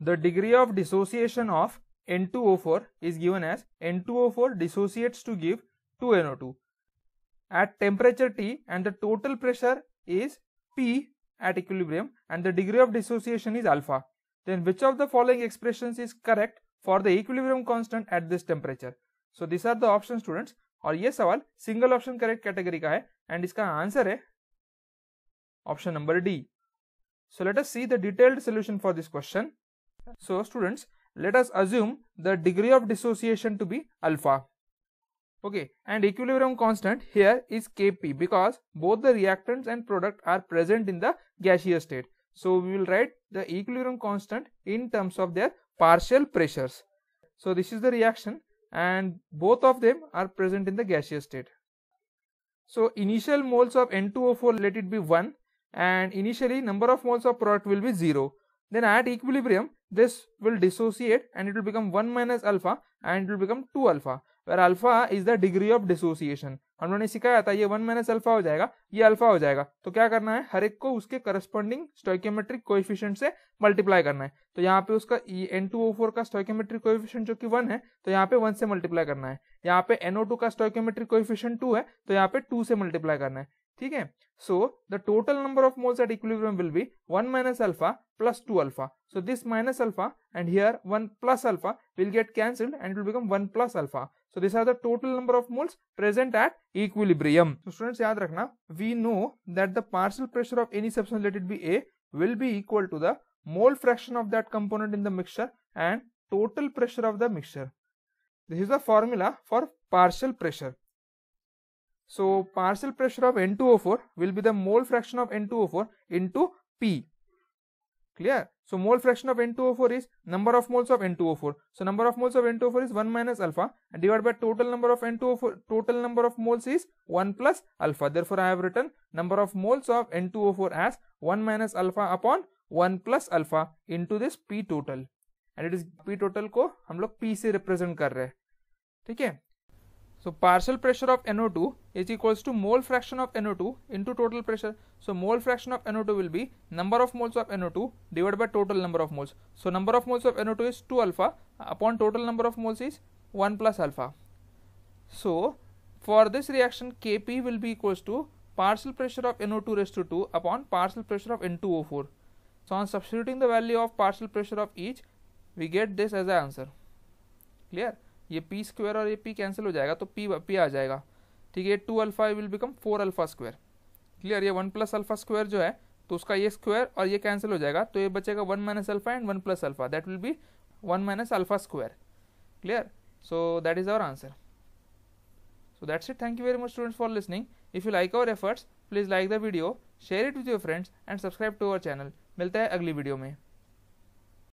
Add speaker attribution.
Speaker 1: The degree of dissociation of N2O4 is given as N2O4 dissociates to give 2NO2 at temperature T and the total pressure is P at equilibrium and the degree of dissociation is alpha. Then which of the following expressions is correct for the equilibrium constant at this temperature? So these are the option students or yes सवाल single option correct category का and and इसका answer hai option number D. So let us see the detailed solution for this question. So students, let us assume the degree of dissociation to be alpha. Okay, and equilibrium constant here is Kp because both the reactants and product are present in the gaseous state. So we will write the equilibrium constant in terms of their partial pressures. So this is the reaction and both of them are present in the gaseous state. So initial moles of N2O4 let it be 1 and initially number of moles of product will be 0. Then at equilibrium this will dissociate and it will become 1 minus alpha and it will become 2 alpha where alpha is the degree of dissociation हम लोगों ने सिखाया था ये one minus alpha हो जाएगा ये alpha हो जाएगा तो क्या करना है हर एक को उसके करस्पॉन्डिंग स्टोइकोमेट्रिक कोएफिशिएंट से मल्टीप्लाई करना है तो यहाँ पे उसका एन टू ओ फोर का स्टोइकोमेट्रिक कोएफिशिएंट जो कि वन है तो यहाँ पे वन से मल्टीप्लाई करना है यहाँ पे एनओ टू का स्टोइकोमेट्रिक कोएफिशिएंट टू है तो यहाँ पे टू से मल्टीप्लाई करना है ठीक है so the total number of moles at equilibrium will be one minus alpha plus so this minus alpha and here 1 plus alpha will get cancelled and it will become 1 plus alpha so these are the total number of moles present at equilibrium so students yaad we know that the partial pressure of any substance let it be a will be equal to the mole fraction of that component in the mixture and total pressure of the mixture this is the formula for partial pressure So partial pressure of N2O4 will be the mole fraction of N2O4 into P. Clear? So mole fraction of N2O4 is number of moles of N2O4. So number of moles of N2O4 is 1 minus alpha and divided by total number of N2O4, total number of moles is 1 plus alpha. Therefore, I have written number of moles of N2O4 as 1 minus alpha upon 1 plus alpha into this P total. and it is p total ko hum log p se represent kar rahe हैं theek hai So partial pressure of NO2 is equals to mole fraction of NO2 into total pressure. So mole fraction of NO2 will be number of moles of NO2 divided by total number of moles. So number of moles of NO2 is 2 alpha upon total number of moles is 1 plus alpha. So for this reaction Kp will be equals to partial pressure of NO2 raised to 2 upon partial pressure of N2O4. So on substituting the value of partial pressure of each we get this as the answer. Clear? ये P square और ये P cancel हो जाएगा तो P P आ जाएगा ठीक है two alpha will become four alpha square clear ये वन प्लस अल्फा स्क्वायर जो है तो उसका ये स्क्वायर और ये कैंसिल हो जाएगा तो ये बचेगा one minus alpha and one plus alpha that will be one minus alpha square clear so that is our answer so that's it thank you very much students for listening if you like our efforts please like the video share it with your friends and subscribe to our channel मिलता है अगली video में